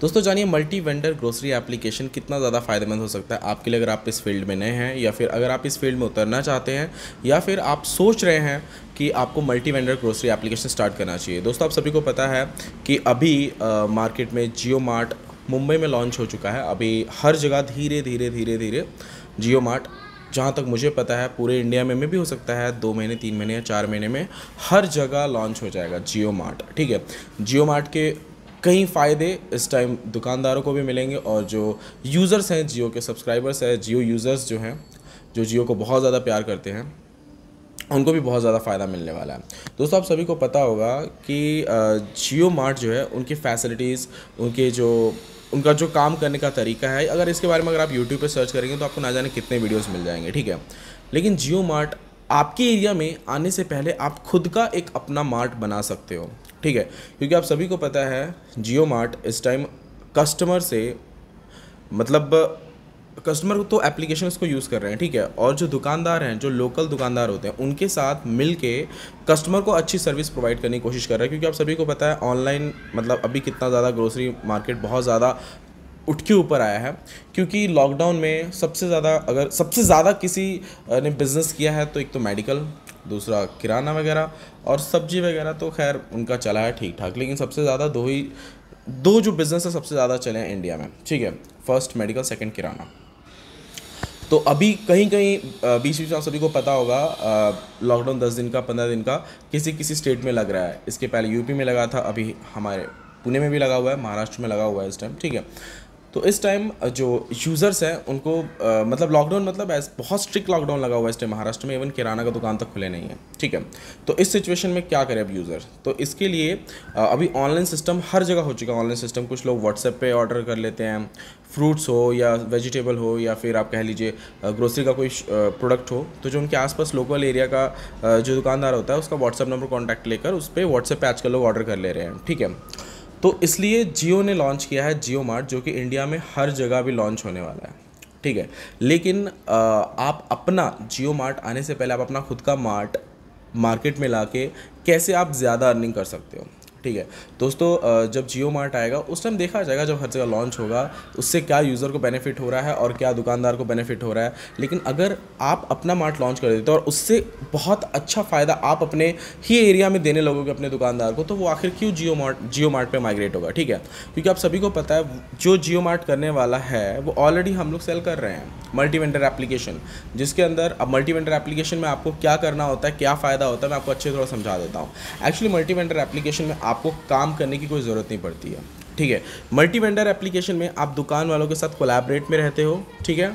दोस्तों जानिए multi vendor grocery application कितना ज़्यादा फायदेमंद हो सकता है आपके लिए अगर आप इस फील्ड में नए हैं या फिर अगर आप इस फील्ड में उतरना चाहते हैं या फिर आप सोच रहे हैं कि आपको multi vendor grocery application start करना चाहिए दोस्तों आप सभी को पता है कि अभी आ, मार्केट में जियो मार्ट मुंबई में लॉन्च हो चुका है अभी हर जगह धीरे धीरे धीरे धीरे जियो मार्ट जहाँ तक मुझे पता है पूरे इंडिया में में भी हो सकता है दो महीने तीन महीने या चार महीने में हर जगह लॉन्च हो जाएगा जियो मार्ट ठीक है जियो मार्ट के कई फ़ायदे इस टाइम दुकानदारों को भी मिलेंगे और जो यूज़र्स हैं जियो के सब्सक्राइबर्स हैं जियो यूज़र्स जो हैं जो जियो को बहुत ज़्यादा प्यार करते हैं उनको भी बहुत ज़्यादा फ़ायदा मिलने वाला है दोस्तों आप सभी को पता होगा कि जियो मार्ट जो है उनकी फैसिलिटीज़ उनके जो उनका जो काम करने का तरीका है अगर इसके बारे में अगर आप यूट्यूब पर सर्च करेंगे तो आपको ना जाने कितने वीडियोस मिल जाएंगे ठीक है लेकिन जियो मार्ट आपके एरिया में आने से पहले आप खुद का एक अपना मार्ट बना सकते हो ठीक है क्योंकि आप सभी को पता है जियो मार्ट इस टाइम कस्टमर से मतलब कस्टमर तो एप्लीकेशन को यूज़ कर रहे हैं ठीक है और जो दुकानदार हैं जो लोकल दुकानदार होते हैं उनके साथ मिल के कस्टमर को अच्छी सर्विस प्रोवाइड करने की कोशिश कर रहा है क्योंकि आप सभी को पता है ऑनलाइन मतलब अभी कितना ज़्यादा ग्रोसरी मार्केट बहुत ज़्यादा उठ के ऊपर आया है क्योंकि लॉकडाउन में सबसे ज़्यादा अगर सबसे ज़्यादा किसी ने बिज़नेस किया है तो एक तो मेडिकल दूसरा किराना वगैरह और सब्जी वगैरह तो खैर उनका चला है ठीक ठाक लेकिन सबसे ज़्यादा दो ही दो जो बिज़नेस है सबसे ज़्यादा चले हैं इंडिया में ठीक है फर्स्ट मेडिकल सेकेंड किराना तो अभी कहीं कहीं बीच बीच में सभी को पता होगा लॉकडाउन दस दिन का पंद्रह दिन का किसी किसी स्टेट में लग रहा है इसके पहले यूपी में लगा था अभी हमारे पुणे में भी लगा हुआ है महाराष्ट्र में लगा हुआ है इस टाइम ठीक है तो इस टाइम जो यूज़र्स हैं उनको आ, मतलब लॉकडाउन मतलब एज़ बहुत स्ट्रिक्ट लॉकडाउन लगा हुआ है इस टाइम महाराष्ट्र में इवन किराना का दुकान तक खुले नहीं है ठीक है तो इस सिचुएशन में क्या करें अब यूज़र तो इसके लिए आ, अभी ऑनलाइन सिस्टम हर जगह हो चुका है ऑनलाइन सिस्टम कुछ लोग व्हाट्सएप पर ऑर्डर कर लेते हैं फ्रूट्स हो या वेजिटेबल हो या फिर आप कह लीजिए ग्रोसरी का कोई प्रोडक्ट हो तो जो उनके आसपास लोकल एरिया का जो दुकानदार होता है उसका व्हाट्सअप नंबर कॉन्टैक्ट लेकर उस पर व्हाट्सएप पर आजकल लोग ऑर्डर कर ले रहे हैं ठीक है तो इसलिए जियो ने लॉन्च किया है जियो मार्ट जो कि इंडिया में हर जगह भी लॉन्च होने वाला है ठीक है लेकिन आप अपना जियो मार्ट आने से पहले आप अपना खुद का मार्ट मार्केट में ला के कैसे आप ज़्यादा अर्निंग कर सकते हो ठीक है दोस्तों जब जियो मार्ट आएगा उस टाइम देखा जाएगा जब हर जगह लॉन्च होगा उससे क्या यूज़र को बेनिफिट हो रहा है और क्या दुकानदार को बेनिफिट हो रहा है लेकिन अगर आप अपना मार्ट लॉन्च कर देते हो और उससे बहुत अच्छा फ़ायदा आप अपने ही एरिया में देने लगोगे अपने दुकानदार को तो वो आखिर क्यों जियो मार्ट जियो मार्ट पर माइग्रेट होगा ठीक है क्योंकि आप सभी को पता है जो जियो मार्ट करने वाला है वो ऑलरेडी हम लोग सेल कर रहे हैं मल्टी वेंडर एप्लीकेशन जिसके अंदर अब मल्टी वेंडर एप्लीकेशन में आपको क्या करना होता है क्या फ़ायदा होता है मैं आपको अच्छे थोड़ा समझा देता हूँ एक्चुअली मल्टी वेंडर एप्लीकेशन में आपको काम करने की कोई ज़रूरत नहीं पड़ती है ठीक है मल्टी वेंडर एप्लीकेशन में आप दुकान वालों के साथ कोलैबोरेट में रहते हो ठीक है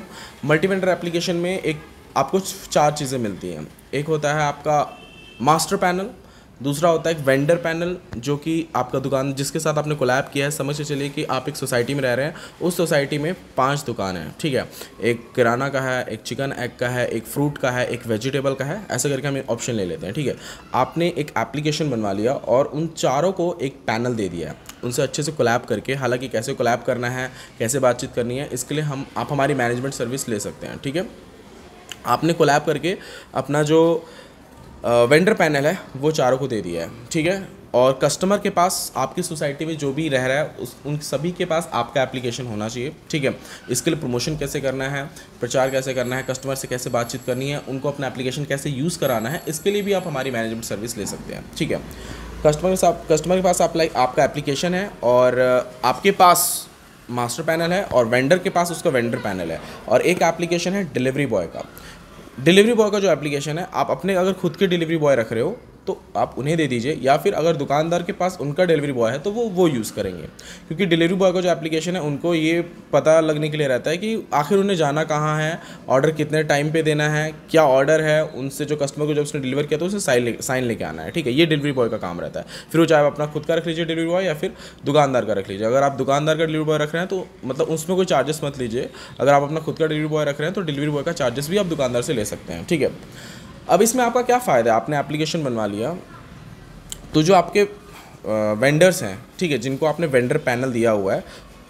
मल्टी वेंडर एप्लीकेशन में एक आपको चार चीज़ें मिलती हैं एक होता है आपका मास्टर पैनल दूसरा होता है एक वेंडर पैनल जो कि आपका दुकान जिसके साथ आपने कोलैब किया है समझ के चलिए कि आप एक सोसाइटी में रह रहे हैं उस सोसाइटी में पांच दुकान हैं ठीक है एक किराना का है एक चिकन एग का है एक फ्रूट का है एक वेजिटेबल का है ऐसा करके हम ऑप्शन ले लेते हैं ठीक है आपने एक एप्लीकेशन बनवा लिया और उन चारों को एक पैनल दे दिया है उनसे अच्छे से कोलैब करके हालांकि कैसे कोलैब करना है कैसे बातचीत करनी है इसके लिए हम आप हमारी मैनेजमेंट सर्विस ले सकते हैं ठीक है आपने कोलैब करके अपना जो वेंडर पैनल है वो चारों को दे दिया है ठीक है और कस्टमर के पास आपकी सोसाइटी में जो भी रह रहा है उस उन सभी के पास आपका एप्लीकेशन होना चाहिए ठीक है इसके लिए प्रमोशन कैसे करना है प्रचार कैसे करना है कस्टमर से कैसे बातचीत करनी है उनको अपना एप्लीकेशन कैसे यूज़ कराना है इसके लिए भी आप हमारी मैनेजमेंट सर्विस ले सकते हैं ठीक है कस्टमर के साथ कस्टमर के पास आप लाइक आपका एप्लीकेशन है और आपके पास मास्टर पैनल है और वेंडर के पास उसका वेंडर पैनल है और एक एप्लीकेशन है डिलीवरी बॉय का डिलीवरी बॉय का जो एप्लीकेशन है आप अपने अगर खुद के डिलीवरी बॉय रख रहे हो तो आप उन्हें दे दीजिए या फिर अगर दुकानदार के पास उनका डिलीवरी बॉय है तो वो वो यूज़ करेंगे क्योंकि डिलीवरी बॉय का जो एप्लीकेशन है उनको ये पता लगने के लिए रहता है कि आखिर उन्हें जाना कहाँ है ऑर्डर कितने टाइम पे देना है क्या ऑर्डर है उनसे जो कस्टमर को जब उसने डिलीवर किया तो उसे साइन ले साइन लेके आना है ठीक है ये डिलीवरी बॉय का काम रहता है फिर वो चाहे आप अपना खुद का रख लीजिए डिलीवरी बॉय या फिर दुकानदार का रख लीजिए अगर आप दुकानदार का डिलीवरी बॉय रख रहे हैं तो मतलब उसमें कोई चार्जेस मत लीजिए अगर आप अपना खुद का डिलीवरी बॉय रख रहे हैं तो डिलीवरी बॉय का चार्जेस भी आप दुकानदार से ले सकते हैं ठीक है अब इसमें आपका क्या फ़ायदा है आपने एप्लीकेशन बनवा लिया तो जो आपके वेंडर्स हैं ठीक है जिनको आपने वेंडर पैनल दिया हुआ है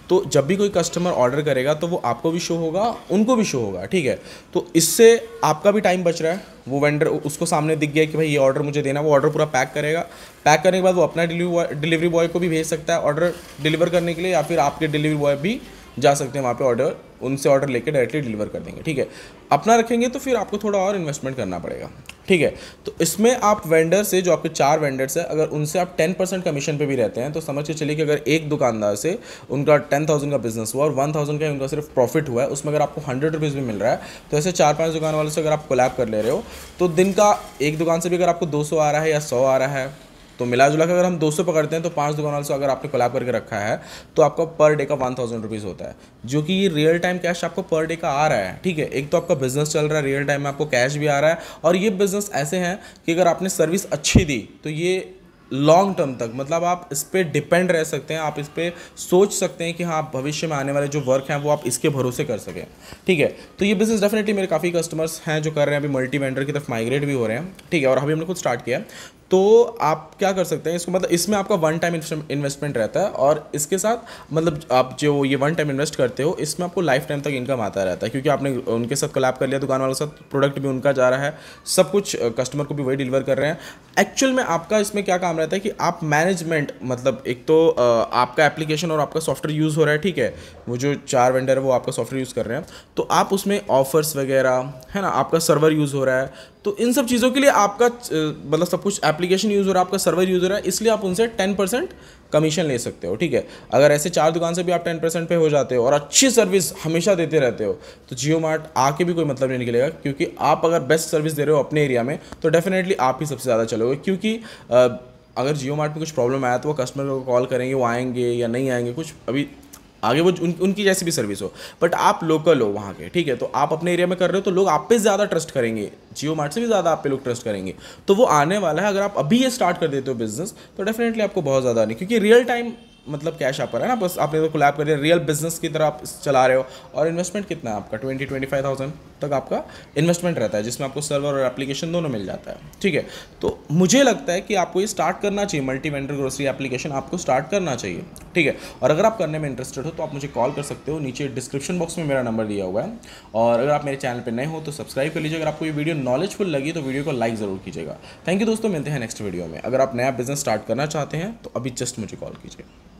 तो जब भी कोई कस्टमर ऑर्डर करेगा तो वो आपको भी शो होगा उनको भी शो होगा ठीक है तो इससे आपका भी टाइम बच रहा है वो वेंडर उसको सामने दिख गया कि भाई ये ऑर्डर मुझे देना वो ऑर्डर पूरा पैक करेगा पैक करने के बाद वो अपना डिलीवरी बॉय को भी भेज सकता है ऑर्डर डिलीवर करने के लिए या फिर आपके डिलीवरी बॉय भी जा सकते हैं वहाँ पे ऑर्डर उनसे ऑर्डर लेके डायरेक्टली डिलीवर कर देंगे ठीक है अपना रखेंगे तो फिर आपको थोड़ा और इन्वेस्टमेंट करना पड़ेगा ठीक है तो इसमें आप वेंडर से जो आपके चार वेंडर्स हैं अगर उनसे आप टेन परसेंट कमीशन पर भी रहते हैं तो समझ के चलिए कि अगर एक दुकानदार से उनका टेन थाउजेंड का बिजनेस हुआ और वन थाउजेंड का उनका सिर्फ प्रॉफिट हुआ है उसमें अगर आपको हंड्रेड रुपीज़ भी मिल रहा है तो ऐसे चार पाँच दुकान वालों से अगर आप कोलैब कर ले रहे हो तो दिन का एक दुकान से भी अगर आपको दो आ रहा है या सौ आ रहा है तो मिला जुला के अगर हम 200 पकड़ते हैं तो पांच दुकान वाले से अगर आपने कोलैब करके रखा है तो आपका पर डे का वन थाउजेंड रुपीज़ होता है जो कि ये रियल टाइम कैश आपको पर डे का आ रहा है ठीक है एक तो आपका बिजनेस चल रहा है रियल टाइम में आपको कैश भी आ रहा है और ये बिजनेस ऐसे हैं कि अगर आपने सर्विस अच्छी दी तो ये लॉन्ग टर्म तक मतलब आप इस पर डिपेंड रह सकते हैं आप इस पर सोच सकते हैं कि हाँ भविष्य में आने वाले जो वर्क हैं वो आप इसके भरोसे कर सकें ठीक है तो ये बिज़नेस डेफिनेटली मेरे काफ़ी कस्टमर्स हैं जो कर रहे हैं अभी मल्टी वेंडर की तरफ माइग्रेट भी हो रहे हैं ठीक है और अभी हमने खुद स्टार्ट किया तो आप क्या कर सकते हैं इसको मतलब इसमें आपका वन टाइम इन्वेस्टमेंट रहता है और इसके साथ मतलब आप जो ये वन टाइम इन्वेस्ट करते हो इसमें आपको लाइफ टाइम तक इनकम आता रहता है क्योंकि आपने उनके साथ कलाब कर लिया दुकान वालों के साथ प्रोडक्ट भी उनका जा रहा है सब कुछ कस्टमर को भी वही डिलीवर कर रहे हैं एक्चुअल में आपका इसमें क्या काम रहता है कि आप मैनेजमेंट मतलब एक तो आपका एप्लीकेशन और आपका सॉफ्टवेयर यूज़ हो रहा है ठीक है वो जो चार वेंडर है वो आपका सॉफ्टवेयर यूज़ कर रहे हैं तो आप उसमें ऑफर्स वगैरह है ना आपका सर्वर यूज़ हो रहा है तो इन सब चीज़ों के लिए आपका मतलब सब कुछ एप्लीकेशन यूज़र आपका सर्वर यूज़र है इसलिए आप उनसे टेन परसेंट कमीशन ले सकते हो ठीक है अगर ऐसे चार दुकान से भी आप टेन परसेंट पे हो जाते हो और अच्छी सर्विस हमेशा देते रहते हो तो जियो मार्ट आके भी कोई मतलब नहीं निकलेगा क्योंकि आप अगर बेस्ट सर्विस दे रहे हो अपने एरिया में तो डेफिनेटली आप ही सबसे ज़्यादा चलोगे क्योंकि अगर जियो मार्ट में कुछ प्रॉब्लम आया तो वो कस्टमर को कॉल करेंगे वो आएंगे या नहीं आएंगे कुछ अभी आगे वो उन, उनकी जैसी भी सर्विस हो बट आप लोकल हो वहाँ के ठीक है तो आप अपने एरिया में कर रहे हो तो लोग आप पे ज़्यादा ट्रस्ट करेंगे जियो मार्ट से भी ज़्यादा आप पे लोग ट्रस्ट करेंगे तो वो आने वाला है अगर आप अभी ये स्टार्ट कर देते हो बिज़नेस तो डेफिनेटली आपको बहुत ज़्यादा नहीं क्योंकि रियल टाइम मतलब कैश आप पर है ना बस आपने तो कोलैब कर दिया रियल बिजनेस की तरह आप चला रहे हो और इन्वेस्टमेंट कितना है आपका ट्वेंटी ट्वेंटी फाइव थाउजेंड तक आपका इन्वेस्टमेंट रहता है जिसमें आपको सर्वर और एप्लीकेशन दोनों मिल जाता है ठीक है तो मुझे लगता है कि आपको ये स्टार्ट करना चाहिए मल्टी वेंडर ग्रोसरी एप्लीकेशन आपको स्टार्ट करना चाहिए ठीक है और अगर आप करने में इंटरेस्टेड हो तो आप मुझे कॉल कर सकते हो नीचे डिस्क्रिप्शन बॉक्स में मेरा नंबर दिया हुआ है और अगर आप मेरे चैनल पर नए हो तो सब्सक्राइब कर लीजिए अगर आपको ये वीडियो नॉलेजफुल लगी तो वीडियो को लाइक ज़रूर कीजिएगा थैंक यू दोस्तों मिलते हैं नेक्स्ट वीडियो में अगर आप नया बिजनेस स्टार्ट करना चाहते हैं तो अभी जस्ट मुझे कॉल कीजिए